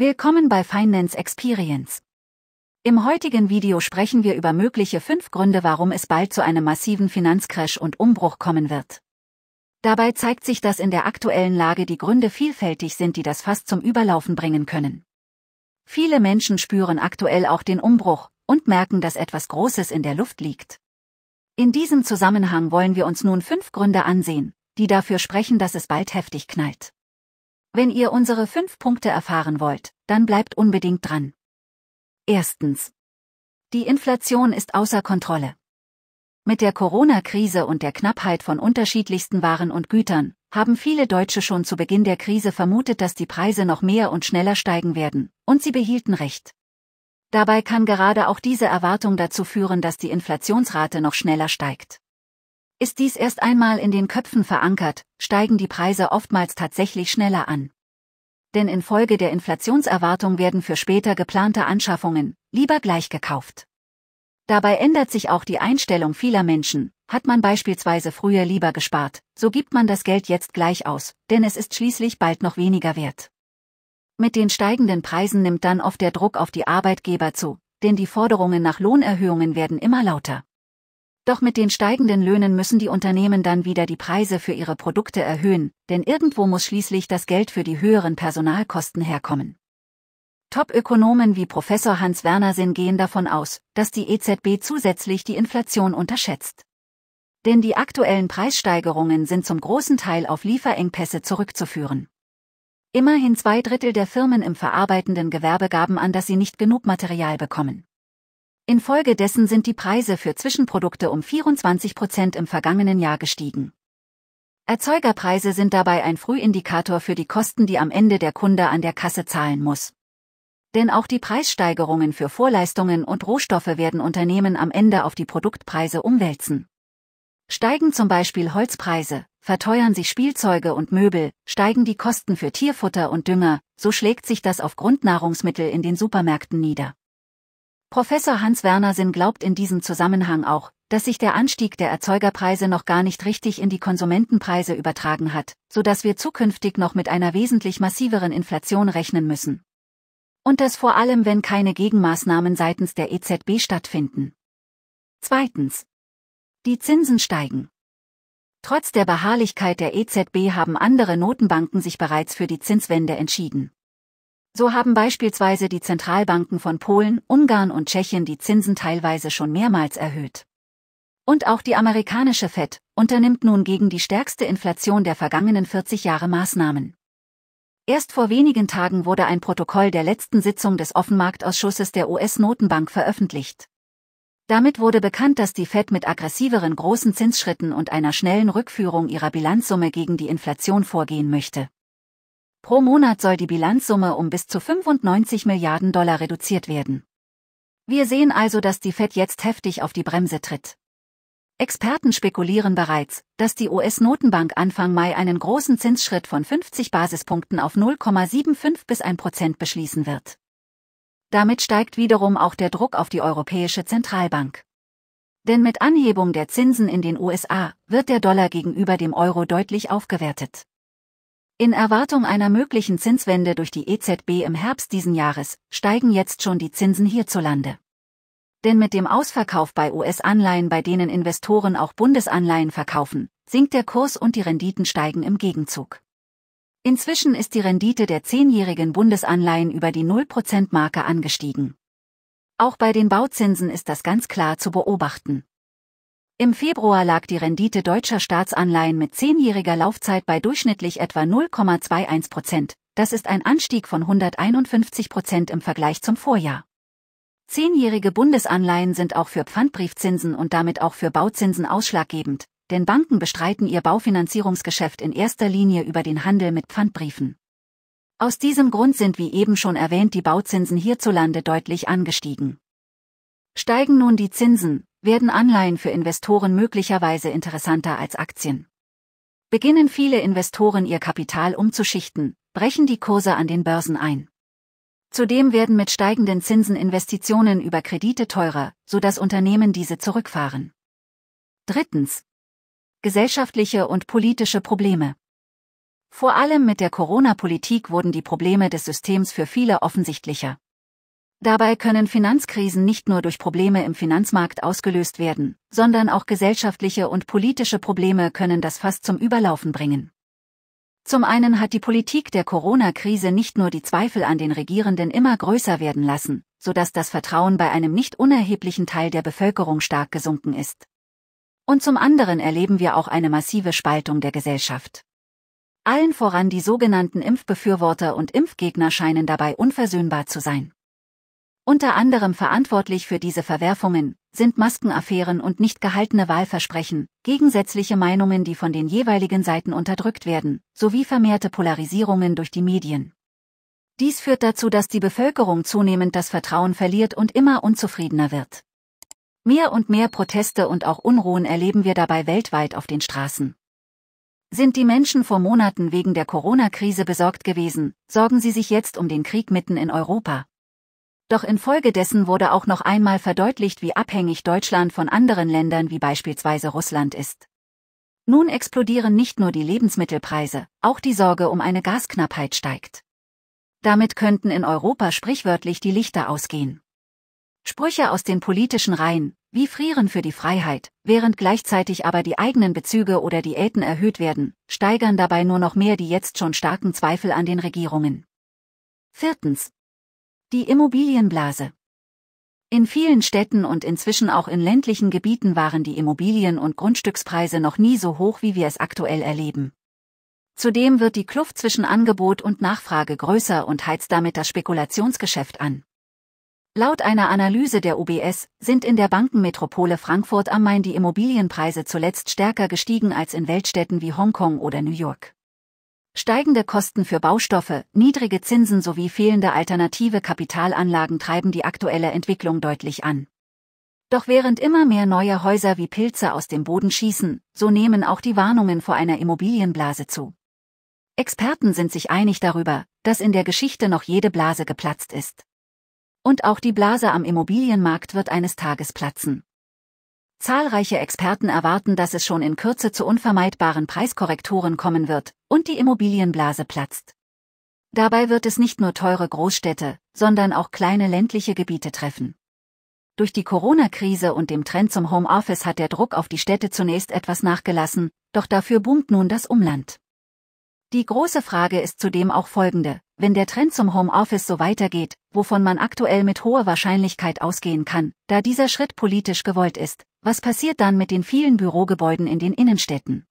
Willkommen bei Finance Experience. Im heutigen Video sprechen wir über mögliche fünf Gründe, warum es bald zu einem massiven Finanzcrash und Umbruch kommen wird. Dabei zeigt sich, dass in der aktuellen Lage die Gründe vielfältig sind, die das fast zum Überlaufen bringen können. Viele Menschen spüren aktuell auch den Umbruch und merken, dass etwas Großes in der Luft liegt. In diesem Zusammenhang wollen wir uns nun fünf Gründe ansehen, die dafür sprechen, dass es bald heftig knallt. Wenn ihr unsere fünf Punkte erfahren wollt, dann bleibt unbedingt dran. Erstens. Die Inflation ist außer Kontrolle. Mit der Corona-Krise und der Knappheit von unterschiedlichsten Waren und Gütern haben viele Deutsche schon zu Beginn der Krise vermutet, dass die Preise noch mehr und schneller steigen werden, und sie behielten recht. Dabei kann gerade auch diese Erwartung dazu führen, dass die Inflationsrate noch schneller steigt. Ist dies erst einmal in den Köpfen verankert, steigen die Preise oftmals tatsächlich schneller an. Denn infolge der Inflationserwartung werden für später geplante Anschaffungen lieber gleich gekauft. Dabei ändert sich auch die Einstellung vieler Menschen, hat man beispielsweise früher lieber gespart, so gibt man das Geld jetzt gleich aus, denn es ist schließlich bald noch weniger wert. Mit den steigenden Preisen nimmt dann oft der Druck auf die Arbeitgeber zu, denn die Forderungen nach Lohnerhöhungen werden immer lauter. Doch mit den steigenden Löhnen müssen die Unternehmen dann wieder die Preise für ihre Produkte erhöhen, denn irgendwo muss schließlich das Geld für die höheren Personalkosten herkommen. Top-Ökonomen wie Professor Hans Wernersinn gehen davon aus, dass die EZB zusätzlich die Inflation unterschätzt. Denn die aktuellen Preissteigerungen sind zum großen Teil auf Lieferengpässe zurückzuführen. Immerhin zwei Drittel der Firmen im verarbeitenden Gewerbe gaben an, dass sie nicht genug Material bekommen. Infolgedessen sind die Preise für Zwischenprodukte um 24 Prozent im vergangenen Jahr gestiegen. Erzeugerpreise sind dabei ein Frühindikator für die Kosten, die am Ende der Kunde an der Kasse zahlen muss. Denn auch die Preissteigerungen für Vorleistungen und Rohstoffe werden Unternehmen am Ende auf die Produktpreise umwälzen. Steigen zum Beispiel Holzpreise, verteuern sich Spielzeuge und Möbel, steigen die Kosten für Tierfutter und Dünger, so schlägt sich das auf Grundnahrungsmittel in den Supermärkten nieder. Professor Hans Werner Sinn glaubt in diesem Zusammenhang auch, dass sich der Anstieg der Erzeugerpreise noch gar nicht richtig in die Konsumentenpreise übertragen hat, so dass wir zukünftig noch mit einer wesentlich massiveren Inflation rechnen müssen. Und das vor allem, wenn keine Gegenmaßnahmen seitens der EZB stattfinden. Zweitens. Die Zinsen steigen. Trotz der Beharrlichkeit der EZB haben andere Notenbanken sich bereits für die Zinswende entschieden. So haben beispielsweise die Zentralbanken von Polen, Ungarn und Tschechien die Zinsen teilweise schon mehrmals erhöht. Und auch die amerikanische Fed unternimmt nun gegen die stärkste Inflation der vergangenen 40 Jahre Maßnahmen. Erst vor wenigen Tagen wurde ein Protokoll der letzten Sitzung des Offenmarktausschusses der US-Notenbank veröffentlicht. Damit wurde bekannt, dass die Fed mit aggressiveren großen Zinsschritten und einer schnellen Rückführung ihrer Bilanzsumme gegen die Inflation vorgehen möchte. Pro Monat soll die Bilanzsumme um bis zu 95 Milliarden Dollar reduziert werden. Wir sehen also, dass die Fed jetzt heftig auf die Bremse tritt. Experten spekulieren bereits, dass die US-Notenbank Anfang Mai einen großen Zinsschritt von 50 Basispunkten auf 0,75 bis 1 Prozent beschließen wird. Damit steigt wiederum auch der Druck auf die Europäische Zentralbank. Denn mit Anhebung der Zinsen in den USA wird der Dollar gegenüber dem Euro deutlich aufgewertet. In Erwartung einer möglichen Zinswende durch die EZB im Herbst diesen Jahres steigen jetzt schon die Zinsen hierzulande. Denn mit dem Ausverkauf bei US-Anleihen, bei denen Investoren auch Bundesanleihen verkaufen, sinkt der Kurs und die Renditen steigen im Gegenzug. Inzwischen ist die Rendite der zehnjährigen Bundesanleihen über die 0%-Marke angestiegen. Auch bei den Bauzinsen ist das ganz klar zu beobachten. Im Februar lag die Rendite deutscher Staatsanleihen mit zehnjähriger Laufzeit bei durchschnittlich etwa 0,21 Prozent. Das ist ein Anstieg von 151 Prozent im Vergleich zum Vorjahr. Zehnjährige Bundesanleihen sind auch für Pfandbriefzinsen und damit auch für Bauzinsen ausschlaggebend, denn Banken bestreiten ihr Baufinanzierungsgeschäft in erster Linie über den Handel mit Pfandbriefen. Aus diesem Grund sind wie eben schon erwähnt die Bauzinsen hierzulande deutlich angestiegen. Steigen nun die Zinsen, werden Anleihen für Investoren möglicherweise interessanter als Aktien. Beginnen viele Investoren ihr Kapital umzuschichten, brechen die Kurse an den Börsen ein. Zudem werden mit steigenden Zinsen Investitionen über Kredite teurer, so dass Unternehmen diese zurückfahren. Drittens. Gesellschaftliche und politische Probleme. Vor allem mit der Corona-Politik wurden die Probleme des Systems für viele offensichtlicher. Dabei können Finanzkrisen nicht nur durch Probleme im Finanzmarkt ausgelöst werden, sondern auch gesellschaftliche und politische Probleme können das fast zum Überlaufen bringen. Zum einen hat die Politik der Corona-Krise nicht nur die Zweifel an den Regierenden immer größer werden lassen, sodass das Vertrauen bei einem nicht unerheblichen Teil der Bevölkerung stark gesunken ist. Und zum anderen erleben wir auch eine massive Spaltung der Gesellschaft. Allen voran die sogenannten Impfbefürworter und Impfgegner scheinen dabei unversöhnbar zu sein. Unter anderem verantwortlich für diese Verwerfungen sind Maskenaffären und nicht gehaltene Wahlversprechen, gegensätzliche Meinungen, die von den jeweiligen Seiten unterdrückt werden, sowie vermehrte Polarisierungen durch die Medien. Dies führt dazu, dass die Bevölkerung zunehmend das Vertrauen verliert und immer unzufriedener wird. Mehr und mehr Proteste und auch Unruhen erleben wir dabei weltweit auf den Straßen. Sind die Menschen vor Monaten wegen der Corona-Krise besorgt gewesen, sorgen sie sich jetzt um den Krieg mitten in Europa doch infolgedessen wurde auch noch einmal verdeutlicht, wie abhängig Deutschland von anderen Ländern wie beispielsweise Russland ist. Nun explodieren nicht nur die Lebensmittelpreise, auch die Sorge um eine Gasknappheit steigt. Damit könnten in Europa sprichwörtlich die Lichter ausgehen. Sprüche aus den politischen Reihen, wie frieren für die Freiheit, während gleichzeitig aber die eigenen Bezüge oder Diäten erhöht werden, steigern dabei nur noch mehr die jetzt schon starken Zweifel an den Regierungen. Viertens, die Immobilienblase. In vielen Städten und inzwischen auch in ländlichen Gebieten waren die Immobilien- und Grundstückspreise noch nie so hoch, wie wir es aktuell erleben. Zudem wird die Kluft zwischen Angebot und Nachfrage größer und heizt damit das Spekulationsgeschäft an. Laut einer Analyse der UBS sind in der Bankenmetropole Frankfurt am Main die Immobilienpreise zuletzt stärker gestiegen als in Weltstädten wie Hongkong oder New York. Steigende Kosten für Baustoffe, niedrige Zinsen sowie fehlende alternative Kapitalanlagen treiben die aktuelle Entwicklung deutlich an. Doch während immer mehr neue Häuser wie Pilze aus dem Boden schießen, so nehmen auch die Warnungen vor einer Immobilienblase zu. Experten sind sich einig darüber, dass in der Geschichte noch jede Blase geplatzt ist. Und auch die Blase am Immobilienmarkt wird eines Tages platzen. Zahlreiche Experten erwarten, dass es schon in Kürze zu unvermeidbaren Preiskorrekturen kommen wird und die Immobilienblase platzt. Dabei wird es nicht nur teure Großstädte, sondern auch kleine ländliche Gebiete treffen. Durch die Corona-Krise und dem Trend zum Homeoffice hat der Druck auf die Städte zunächst etwas nachgelassen, doch dafür boomt nun das Umland. Die große Frage ist zudem auch folgende, wenn der Trend zum Homeoffice so weitergeht, wovon man aktuell mit hoher Wahrscheinlichkeit ausgehen kann, da dieser Schritt politisch gewollt ist, was passiert dann mit den vielen Bürogebäuden in den Innenstädten?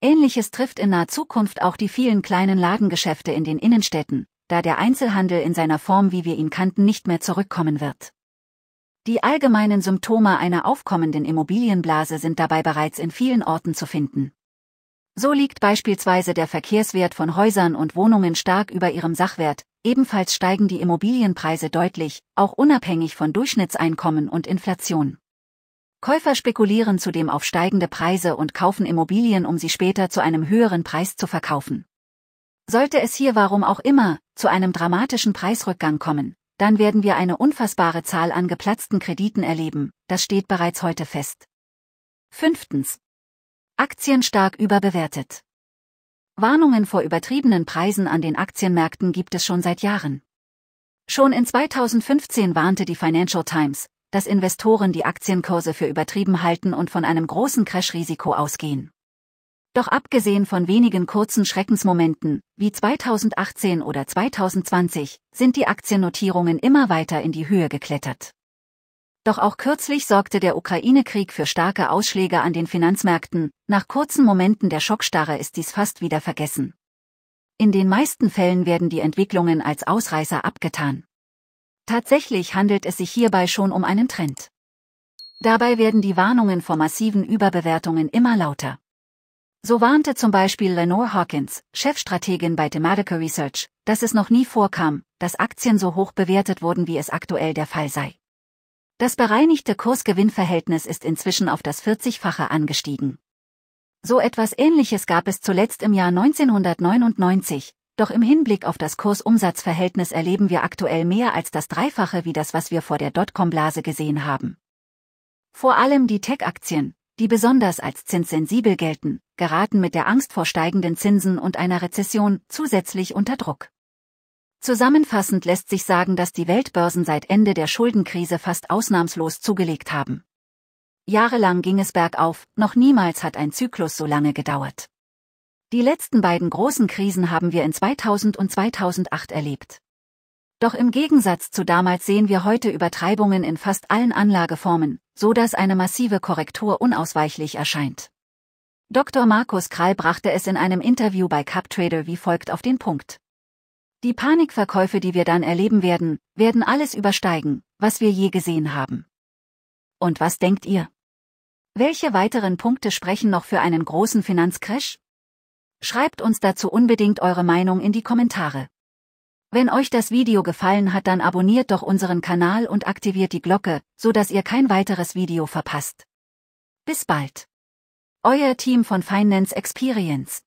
Ähnliches trifft in naher Zukunft auch die vielen kleinen Ladengeschäfte in den Innenstädten, da der Einzelhandel in seiner Form, wie wir ihn kannten, nicht mehr zurückkommen wird. Die allgemeinen Symptome einer aufkommenden Immobilienblase sind dabei bereits in vielen Orten zu finden. So liegt beispielsweise der Verkehrswert von Häusern und Wohnungen stark über ihrem Sachwert, ebenfalls steigen die Immobilienpreise deutlich, auch unabhängig von Durchschnittseinkommen und Inflation. Käufer spekulieren zudem auf steigende Preise und kaufen Immobilien, um sie später zu einem höheren Preis zu verkaufen. Sollte es hier warum auch immer zu einem dramatischen Preisrückgang kommen, dann werden wir eine unfassbare Zahl an geplatzten Krediten erleben, das steht bereits heute fest. Fünftens. Aktien stark überbewertet. Warnungen vor übertriebenen Preisen an den Aktienmärkten gibt es schon seit Jahren. Schon in 2015 warnte die Financial Times, dass Investoren die Aktienkurse für übertrieben halten und von einem großen Crash-Risiko ausgehen. Doch abgesehen von wenigen kurzen Schreckensmomenten, wie 2018 oder 2020, sind die Aktiennotierungen immer weiter in die Höhe geklettert. Doch auch kürzlich sorgte der Ukraine-Krieg für starke Ausschläge an den Finanzmärkten, nach kurzen Momenten der Schockstarre ist dies fast wieder vergessen. In den meisten Fällen werden die Entwicklungen als Ausreißer abgetan. Tatsächlich handelt es sich hierbei schon um einen Trend. Dabei werden die Warnungen vor massiven Überbewertungen immer lauter. So warnte zum Beispiel Lenore Hawkins, Chefstrategin bei Thematica Research, dass es noch nie vorkam, dass Aktien so hoch bewertet wurden, wie es aktuell der Fall sei. Das bereinigte Kursgewinnverhältnis ist inzwischen auf das 40-fache angestiegen. So etwas Ähnliches gab es zuletzt im Jahr 1999, doch im Hinblick auf das Kursumsatzverhältnis erleben wir aktuell mehr als das Dreifache wie das, was wir vor der Dotcom-Blase gesehen haben. Vor allem die Tech-Aktien, die besonders als zinssensibel gelten, geraten mit der Angst vor steigenden Zinsen und einer Rezession zusätzlich unter Druck. Zusammenfassend lässt sich sagen, dass die Weltbörsen seit Ende der Schuldenkrise fast ausnahmslos zugelegt haben. Jahrelang ging es bergauf, noch niemals hat ein Zyklus so lange gedauert. Die letzten beiden großen Krisen haben wir in 2000 und 2008 erlebt. Doch im Gegensatz zu damals sehen wir heute Übertreibungen in fast allen Anlageformen, so dass eine massive Korrektur unausweichlich erscheint. Dr. Markus Krall brachte es in einem Interview bei CapTrader wie folgt auf den Punkt. Die Panikverkäufe, die wir dann erleben werden, werden alles übersteigen, was wir je gesehen haben. Und was denkt ihr? Welche weiteren Punkte sprechen noch für einen großen Finanzcrash? Schreibt uns dazu unbedingt eure Meinung in die Kommentare. Wenn euch das Video gefallen hat, dann abonniert doch unseren Kanal und aktiviert die Glocke, so dass ihr kein weiteres Video verpasst. Bis bald. Euer Team von Finance Experience.